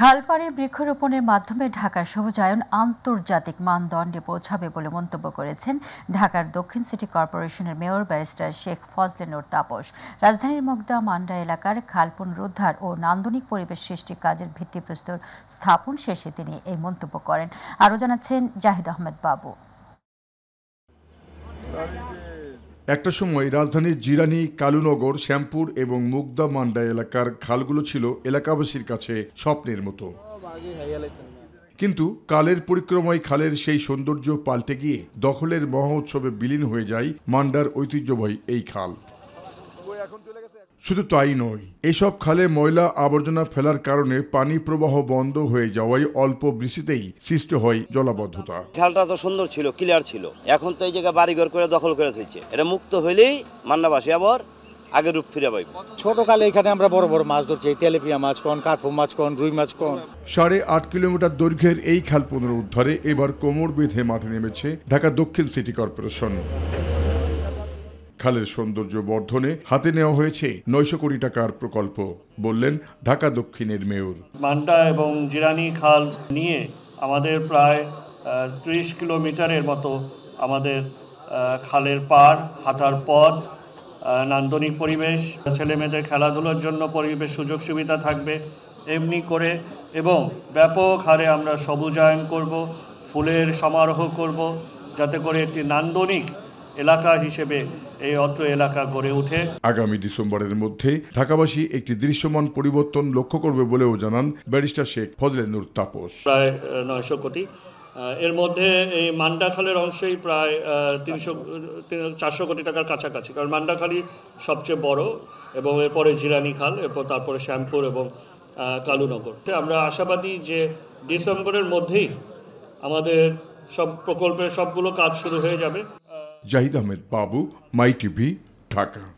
খালপাড়ে বৃক্ষরোপণের মাধ্যমে ঢাকার সবুজায়ন আন্তর্জাতিক মানদণ্ডে পৌঁছাবে বলে মন্তব্য করেছেন ঢাকার দক্ষিণ সিটি কর্পোরেশনের মেয়র ব্যারিস্টার শেখ ফজলেনুর তাপস রাজধানীর মগদা মান্ডা এলাকার খাল পুনরুদ্ধার ও নান্দনিক পরিবেশ সৃষ্টির কাজের ভিত্তিপ্রস্তর স্থাপন শেষে তিনি এই মন্তব্য করেন আরও জানাচ্ছেন জাহিদ আহমেদ বাবু একটা সময় রাজধানীর জিরানি কালুনগর শ্যামপুর এবং মুগদা মান্ডা এলাকার খালগুলো ছিল এলাকাবাসীর কাছে স্বপ্নের মতো কিন্তু কালের পরিক্রমায় খালের সেই সৌন্দর্য পাল্টে গিয়ে দখলের মহোৎসবে বিলীন হয়ে যায় মান্ডার ঐতিহ্যবাহী এই খাল শুধু তাই নয় এসব খালে ময়লা আবর্জনা ফেলার কারণে পানি প্রবাহ বন্ধ হয়ে যাওয়ায় অল্প বৃষ্টিতেই সৃষ্টি হয় জলাবদ্ধতা খালটা তো সুন্দর ছিল ক্লিয়ার ছিল এখন তো এই জায়গা বাড়িঘর করে দখল করে দিচ্ছে এটা মুক্ত হইলেই মান্নাবাসী আবার আগে রূপ ফিরে পাইব ছোটকালে এখানে আমরা বড় বড় মাছ ধরছি এই তেলেপিয়া মাছ কন কার্পো মাছ কন রুই মাছ কন সাড়ে আট কিলোমিটার দৈর্ঘ্যের এই খাল পুনরুদ্ধারে এবার কোমর বেঁধে মাঠে নেমেছে ঢাকা দক্ষিণ সিটি কর্পোরেশন খালের সৌন্দর্য বর্ধনে হাতে নেওয়া হয়েছে নয়শো কোটি টাকার প্রকল্প বললেন ঢাকা দক্ষিণের মেয়র মান্টা এবং জিরানি খাল নিয়ে আমাদের প্রায় ত্রিশ কিলোমিটারের মতো আমাদের খালের পার হাঁটার পথ নান্দনিক পরিবেশ ছেলেমেয়েদের খেলাধুলার জন্য পরিবেশ সুযোগ সুবিধা থাকবে এমনি করে এবং ব্যাপক হারে আমরা সবুজায়ন করব ফুলের সমারোহ করব যাতে করে একটি নান্দনিক এলাকা হিসেবে এই অত্র এলাকা গড়ে ওঠে আগামী ডিসেম্বরের মধ্যে ঢাকাবাসী একটি দৃশ্যমান পরিবর্তন লক্ষ্য করবে বলেও জানান ব্যারিস্টার শেখ ফজলেনুর তাপস প্রায় নয়শো কোটি এর মধ্যে এই মান্ডাখালের অংশেই প্রায় তিনশো চারশো কোটি টাকার কাছাকাছি কারণ মান্ডাখালি সবচেয়ে বড় এবং এরপরে জিরানি খাল এরপর তারপরে শ্যামপুর এবং কালুনগর আমরা আশাবাদী যে ডিসেম্বরের মধ্যেই আমাদের সব প্রকল্পের সবগুলো কাজ শুরু হয়ে যাবে जाहिद अहमद बाबू माई टीवी ढाका